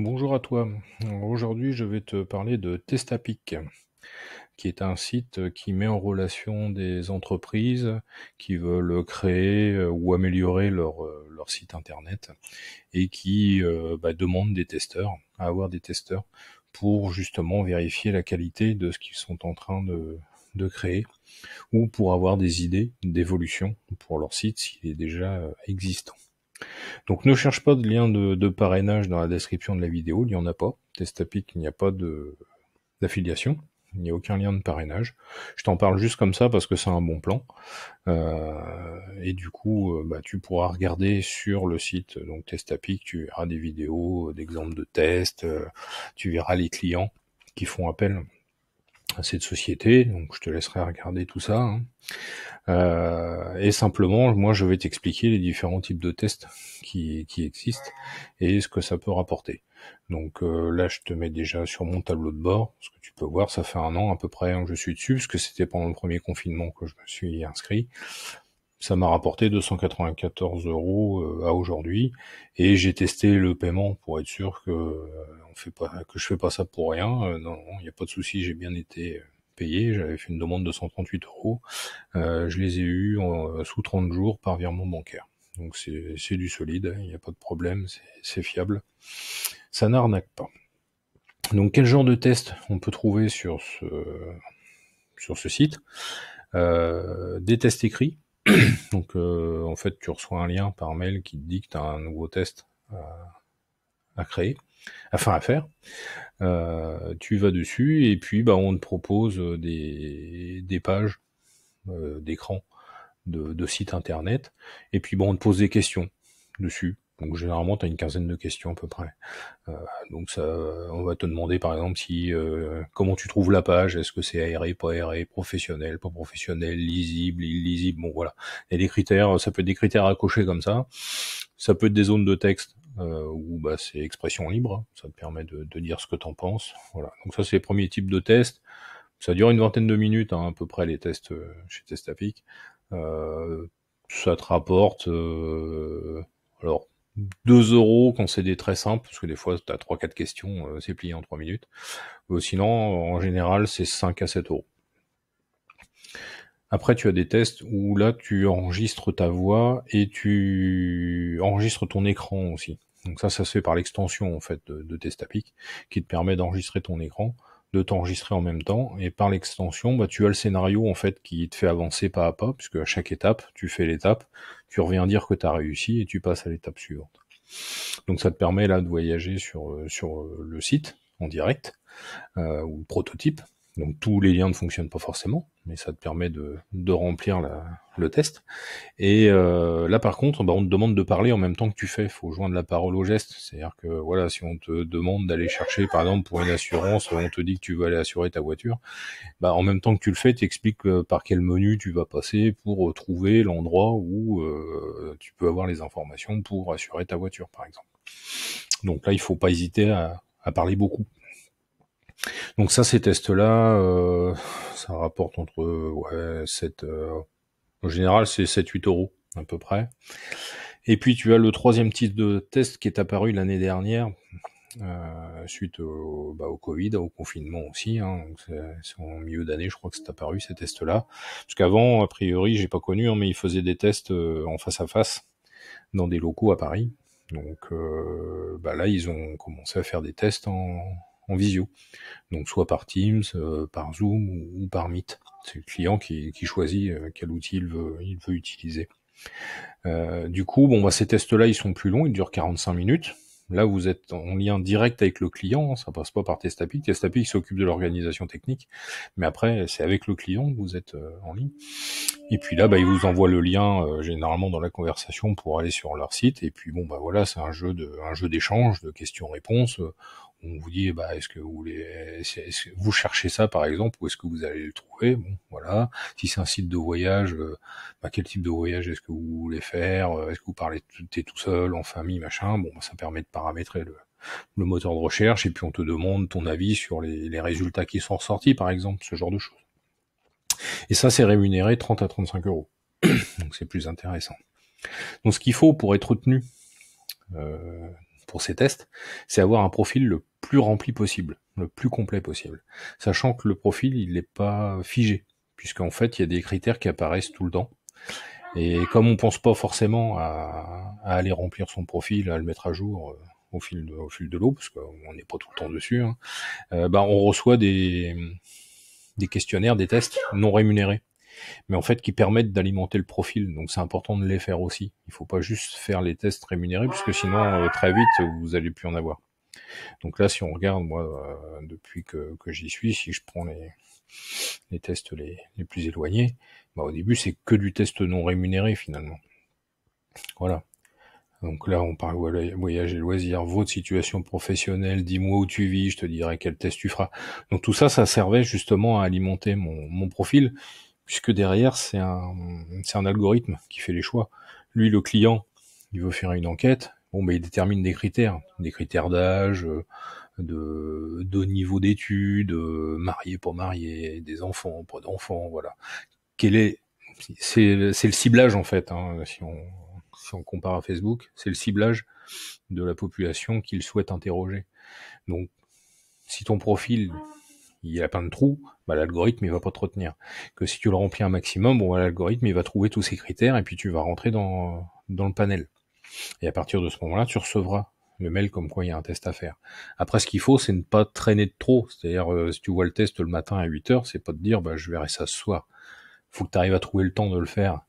Bonjour à toi. Aujourd'hui, je vais te parler de Testapic, qui est un site qui met en relation des entreprises qui veulent créer euh, ou améliorer euh, leur, site internet et qui euh, bah, demandent demande des testeurs, à avoir des testeurs pour justement vérifier la qualité de ce qu'ils sont en train de, de créer ou pour avoir des idées d'évolution pour leur site s'il est déjà existant. Donc ne cherche pas de lien de, parrainage dans la description de la vidéo, il n'y en a pas. Testapic, il n'y a pas d'affiliation, il n'y a aucun lien de parrainage. Je t'en parle juste comme ça parce que c'est un bon plan. Euh, et du coup, euh, bah, tu pourras regarder sur le site donc Testapic, tu verras des vidéos euh, d'exemples de tests, tu verras les clients qui font appel cette société, donc je te laisserai regarder tout ça. Hein. Euh, et simplement, moi, je vais t'expliquer les différents types de tests qui, qui existent et ce que ça peut rapporter. Donc euh, là, je te mets déjà sur mon tableau de bord, ce que tu peux voir, ça fait un an à peu près hein, que je suis dessus, parce que c'était pendant le premier confinement que je me suis inscrit ça m'a rapporté 294 euros euh, à aujourd'hui et j'ai testé le paiement pour être sûr que euh, on fait pas que je fais pas ça pour rien. Euh, non, il n'y a pas de souci, j'ai bien été payé. J'avais fait une demande de 138 euros. Je les ai eus sous 30 jours par virement bancaire. Donc c'est du solide, hein, il n'y a pas de problème, c'est fiable. Ça n'arnaque pas. Donc quel genre de test on peut trouver sur ce, sur ce site Des tests écrits, Donc, euh, en fait, tu reçois un lien par mail qui te dit que tu un nouveau test euh, à, créer, à faire. Euh, tu vas dessus et puis bah, on te propose des, pages d'écran de, de sites internet. Et puis bon, on te pose des questions dessus. Donc généralement, tu as une quinzaine de questions à peu près. Euh, donc ça, on va te demander par exemple si euh, comment tu trouves la page, est-ce que c'est aéré, pas aéré, professionnel, pas professionnel, lisible, illisible, bon voilà. Et y des critères, ça peut être des critères à cocher comme ça. Ça peut être des zones de texte euh, où bah, c'est expression libre, ça te permet de, dire ce que tu en penses. Voilà. Donc ça c'est les premiers types de tests. Ça dure une vingtaine de minutes hein, à peu près les tests euh, chez Testapic. ça te rapporte alors 2 euros quand c'est des très simples, parce que des fois tu as 3-4 questions, euh, c'est plié en 3 minutes. Euh, sinon, en général, c'est 5 à 7 euros. Après, tu as des tests où là, tu enregistres ta voix et tu enregistres ton écran aussi. Donc ça, ça se fait par l'extension en fait de, de Testapic, qui te permet d'enregistrer ton écran de t'enregistrer en même temps et par l'extension bah, tu as le scénario en fait qui te fait avancer pas à pas puisque à chaque étape tu fais l'étape tu reviens dire que tu as réussi et tu passes à l'étape suivante donc ça te permet là de voyager sur, euh, sur euh, le site en direct euh, ou prototype donc tous les liens ne fonctionnent pas forcément, mais ça te permet de, remplir le test. Et euh, là par contre, bah, on te demande de parler en même temps que tu fais. faut joindre la parole au geste. C'est-à-dire que voilà, si on te demande d'aller chercher, par exemple, pour une assurance, on te dit que tu veux aller assurer ta voiture, bah, en même temps que tu le fais, tu expliques euh, par quel menu tu vas passer pour euh, trouver l'endroit où tu peux avoir les informations pour assurer ta voiture, par exemple. Donc là, il faut pas hésiter à, à parler beaucoup. Donc ça, ces tests-là, euh, ça rapporte entre ouais, 7, euh, en général, c'est 7-8 euros à peu près. Et puis tu as le troisième type de test qui est apparu l'année dernière euh, suite au, bah, au, Covid, au confinement aussi. Hein, c'est en milieu d'année, je crois que c'est apparu ces tests-là. Parce qu'avant, a priori, j'ai pas connu, hein, mais ils faisaient des tests en face à face dans des locaux à Paris. Donc bah, là, ils ont commencé à faire des tests en, en visio. Donc soit par Teams, euh, par Zoom ou, par Meet. C'est le client qui, choisit euh, quel outil il veut, il veut utiliser. Euh, du coup, bon, bah, ces tests-là, ils sont plus longs, ils durent 45 minutes. Là, vous êtes en lien direct avec le client, hein, ça passe pas par Testapic. Testapic s'occupe de l'organisation technique, mais après, c'est avec le client que vous êtes en ligne. Et puis là, bah, il vous envoie le lien généralement dans la conversation pour aller sur leur site. Et puis bon, bah voilà, c'est un jeu de, un jeu d'échange, de questions-réponses on vous dit bah est-ce que vous voulez que vous cherchez ça par exemple ou est-ce que vous allez le trouver bon voilà si c'est un site de voyage euh, bah, quel type de voyage est-ce que vous voulez faire euh, est-ce que vous parlez es tout seul en famille machin bon bah, ça permet de paramétrer le, moteur de recherche et puis on te demande ton avis sur les, résultats qui sont ressortis par exemple ce genre de choses et ça c'est rémunéré 30 à 35 euros donc c'est plus intéressant donc ce qu'il faut pour être retenu euh, pour ces tests, c'est avoir un profil le plus rempli possible, le plus complet possible. Sachant que le profil, il n'est pas figé, puisqu'en fait, il y a des critères qui apparaissent tout le temps. Et comme on pense pas forcément à, aller remplir son profil, à le mettre à jour euh, au fil de, au fil de l'eau, parce qu'on n'est pas tout le temps dessus, hein, euh, bah, on reçoit des, des questionnaires, des tests non rémunérés mais en fait qui permettent d'alimenter le profil. Donc c'est important de les faire aussi. Il ne faut pas juste faire les tests rémunérés, puisque sinon euh, très vite vous allez plus en avoir. Donc là, si on regarde, moi, euh, depuis que, que j'y suis, si je prends les, les tests les, les plus éloignés, bah, au début, c'est que du test non rémunéré finalement. Voilà. Donc là, on parle voyage et loisirs, votre situation professionnelle, dis-moi où tu vis, je te dirai quel test tu feras. Donc tout ça, ça servait justement à alimenter mon, mon profil, puisque derrière, c'est un, c'est un algorithme qui fait les choix. Lui, le client, il veut faire une enquête, bon il détermine des critères, des critères d'âge, euh, de, de niveau d'études, euh, marié pour marié, des enfants, pas d'enfants, voilà. Quel est c'est, le ciblage en fait, hein, si on compare à Facebook, c'est le ciblage de la population qu'il souhaite interroger. Donc si ton profil il a plein de trous, bah, l'algorithme il va pas te retenir. Que si tu le remplis un maximum, bon bah, l'algorithme il va trouver tous ces critères et puis tu vas rentrer dans le panel. Et à partir de ce moment-là, tu recevras le mail comme quoi il y a un test à faire. Après, ce qu'il faut, c'est ne pas traîner de trop. C'est-à-dire, euh, si tu vois le test le matin à 8 heures, c'est pas de dire, bah, je verrai ça ce soir. Faut que tu arrives à trouver le temps de le faire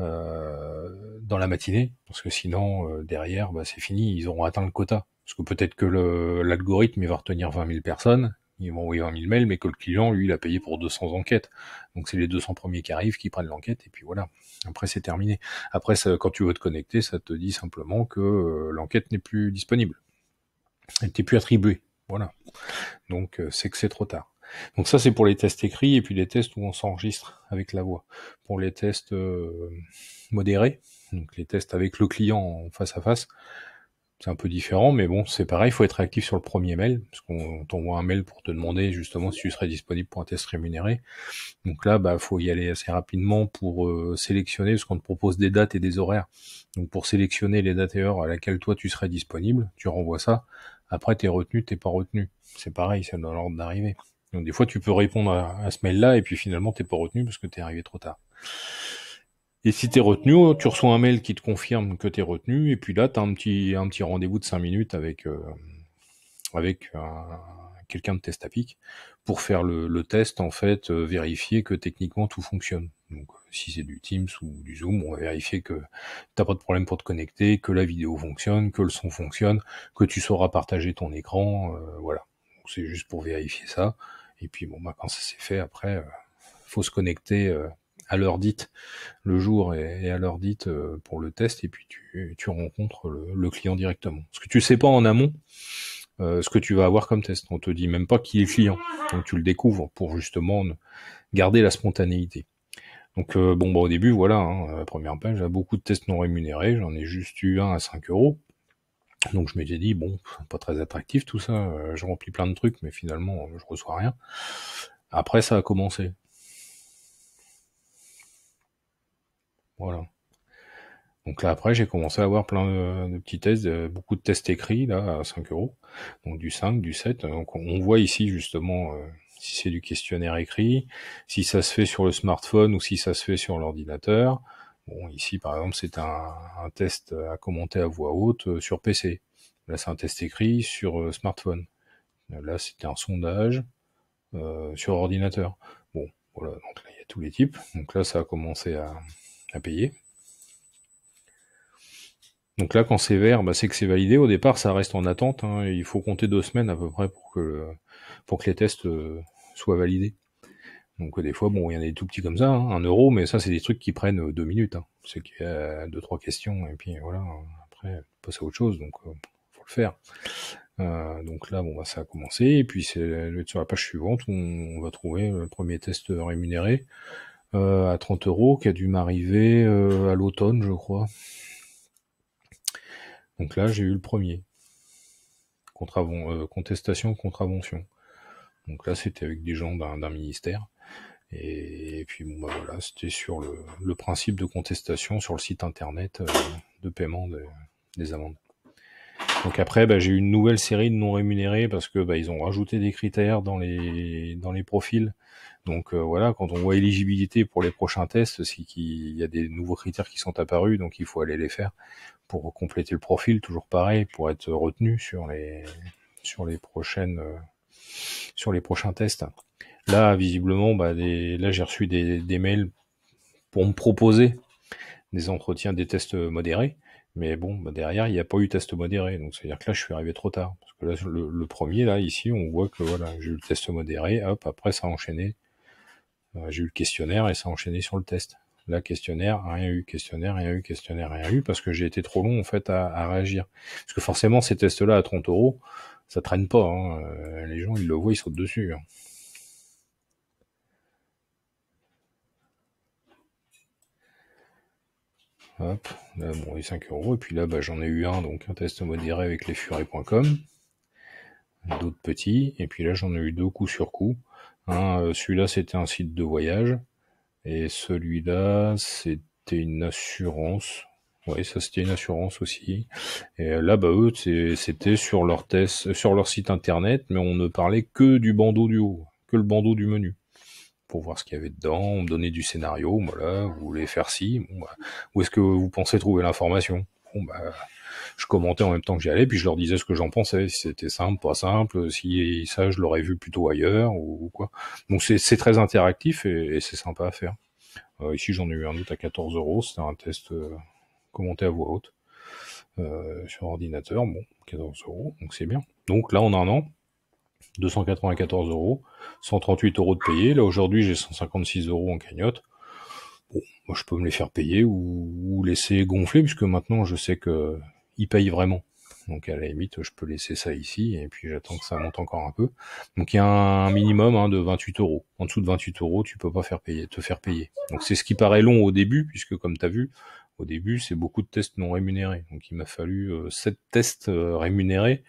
euh, dans la matinée, parce que sinon, euh, derrière, bah, c'est fini, ils auront atteint le quota. Parce que peut-être que l'algorithme, va retenir 20 000 personnes, ils vont envoyer 20 000 mails, mais que le client, lui, il a payé pour 200 enquêtes. Donc c'est les 200 premiers qui arrivent, qui prennent l'enquête, et puis voilà. Après, c'est terminé. Après, ça, quand tu veux te connecter, ça te dit simplement que euh, l'enquête n'est plus disponible. Elle t'est plus attribuée. Voilà. Donc euh, c'est que c'est trop tard. Donc ça, c'est pour les tests écrits et puis les tests où on s'enregistre avec la voix. Pour les tests euh, modérés, donc les tests avec le client face à face, c'est un peu différent, mais bon, c'est pareil, il faut être actif sur le premier mail, parce qu'on t'envoie un mail pour te demander justement si tu serais disponible pour un test rémunéré. Donc là, bah, faut y aller assez rapidement pour euh, sélectionner, parce qu'on te propose des dates et des horaires. Donc pour sélectionner les dates et heures à laquelle toi tu serais disponible, tu renvoies ça. Après, t'es retenu, t'es pas retenu. C'est pareil, c'est dans l'ordre d'arrivée. Donc des fois, tu peux répondre à, ce mail-là, et puis finalement, t'es pas retenu parce que t'es arrivé trop tard. Et si tu es retenu, oh, tu reçois un mail qui te confirme que tu es retenu, et puis là, tu as un petit, un petit rendez-vous de 5 minutes avec, euh, avec euh, quelqu'un de test pour faire le, test, en fait, euh, vérifier que techniquement tout fonctionne. Donc, si c'est du Teams ou du Zoom, on va vérifier que t'as pas de problème pour te connecter, que la vidéo fonctionne, que le son fonctionne, que tu sauras partager ton écran, voilà. C'est juste pour vérifier ça. Et puis, bon, bah, quand ça s'est fait, après, euh, faut se connecter à l'heure dite le jour et, à l'heure dite euh, pour le test, et puis tu, rencontres le, client directement. Ce que tu sais pas en amont, euh, ce que tu vas avoir comme test. On te dit même pas qui est client, donc tu le découvres pour justement garder la spontanéité. Donc euh, bon, bah, au début, voilà, hein, la première page, j'ai beaucoup de tests non rémunérés, j'en ai juste eu un à 5 euros. Donc je m'étais dit, bon, pas très attractif tout ça, je remplis plein de trucs, mais finalement, je reçois rien. Après, ça a commencé. Voilà. Donc là, après, j'ai commencé à avoir plein de, petits tests, euh, beaucoup de tests écrits, là, à 5 euros. Donc du 5, du 7. Donc on voit ici, justement, euh, si c'est du questionnaire écrit, si ça se fait sur le smartphone ou si ça se fait sur l'ordinateur. Bon, ici, par exemple, c'est un, test à commenter à voix haute euh, sur PC. Là, c'est un test écrit sur smartphone. Là, c'était un sondage sur ordinateur. Bon, voilà, donc là, il y a tous les types. Donc là, ça a commencé à, payer. Donc là, quand c'est vert, bah, c'est que c'est validé. Au départ, ça reste en attente. Hein, il faut compter deux semaines à peu près pour que, pour que les tests euh, soient validés. Donc des fois, bon, il y en a des tout petits comme ça, hein, un euro, mais ça, c'est des trucs qui prennent euh, deux minutes. Hein. C'est qu'il y a deux, trois questions, et puis voilà, après, passer à autre chose, donc euh, faut le faire. donc là, bon, bah, ça a commencé, et puis sur la page suivante, où on va trouver le premier test rémunéré. Euh, à 30 euros qui a dû m'arriver euh, à l'automne, je crois. Donc là, j'ai eu le premier. Contravon, euh, contestation, contravention. Donc là, c'était avec des gens d'un ministère. Et, puis, bon, bah voilà, c'était sur le, principe de contestation sur le site internet de paiement des amendes. Donc après, bah, j'ai eu une nouvelle série de non rémunérés parce que bah, ils ont rajouté des critères dans les dans les profils. Donc euh, voilà, quand on voit éligibilité pour les prochains tests, il qu'il y a des nouveaux critères qui sont apparus, donc il faut aller les faire pour compléter le profil. Toujours pareil, pour être retenu sur les sur les prochaines euh, sur les prochains tests. Là, visiblement, bah, là j'ai reçu des, des mails pour me proposer des entretiens, des tests modérés. Mais bon, bah, derrière, il n'y a pas eu test modéré. Donc, c'est-à-dire que là, je suis arrivé trop tard. Parce que là, le, premier, là, ici, on voit que voilà, j'ai eu le test modéré. Hop, après, ça a enchaîné. Euh, j'ai eu le questionnaire et ça a enchaîné sur le test. Là, questionnaire, rien eu, questionnaire, rien eu, questionnaire, rien eu, parce que j'ai été trop long, en fait, à, réagir. Parce que forcément, ces tests-là à 30 euros, ça traîne pas. Hein. Euh, les gens, ils le voient, ils sautent dessus. Hein. Hop, là, bon, les 5 euros. Et puis là, bah, j'en ai eu un, donc un test modéré avec lesfurets.com. D'autres petits. Et puis là, j'en ai eu deux coups sur coup. Euh, celui-là, c'était un site de voyage. Et celui-là, c'était une assurance. Oui, ça c'était une assurance aussi. Et là, bah eux, c'était sur leur test, euh, sur leur site internet, mais on ne parlait que du bandeau du haut, que le bandeau du menu pour voir ce qu'il y avait dedans, on me du scénario, voilà, vous voulez faire ci, bah, où est-ce que vous pensez trouver l'information Bon bah, je commentais en même temps que j'y allais, puis je leur disais ce que j'en pensais, si c'était simple, pas simple, si ça je l'aurais vu plutôt ailleurs ou, quoi. Donc c'est très interactif et, c'est sympa à faire. Euh, ici j'en ai eu un autre à 14 euros, c'était un test euh, commenté à voix haute euh, sur ordinateur, bon, 14 euros, donc c'est bien. Donc là on en un an, 294 euros, 138 euros de payer Là aujourd'hui j'ai 156 euros en cagnotte. Bon, moi je peux me les faire payer ou, laisser gonfler puisque maintenant je sais que payent vraiment. Donc à la limite, je peux laisser ça ici et puis j'attends que ça monte encore un peu. Donc il y a un minimum hein, de 28 euros. En dessous de 28 euros, tu peux pas faire payer, te faire payer. Donc c'est ce qui paraît long au début, puisque comme tu as vu, au début c'est beaucoup de tests non rémunérés. Donc il m'a fallu 7 euh, tests euh, rémunérés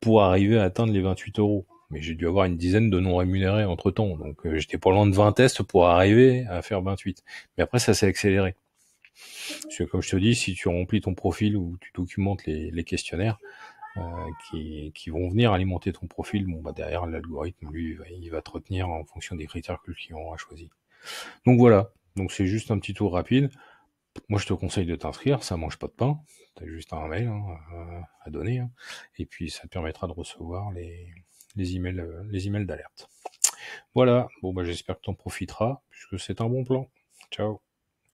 pour arriver à atteindre les 28 euros mais j'ai dû avoir une dizaine de non rémunérés entre temps. Donc euh, j'étais pas loin de 20 tests pour arriver à faire 28. Mais après, ça s'est accéléré. Parce que comme je te dis, si tu remplis ton profil ou tu documentes les, questionnaires euh, qui, vont venir alimenter ton profil, bon bah derrière l'algorithme, lui, il va te retenir en fonction des critères que tu client aura choisi. Donc voilà. Donc c'est juste un petit tour rapide. Moi, je te conseille de t'inscrire, ça mange pas de pain. t'as juste un mail hein, à donner. Hein. Et puis, ça te permettra de recevoir les, les emails, euh, les emails d'alerte. Voilà, bon bah j'espère que tu en profiteras, puisque c'est un bon plan. Ciao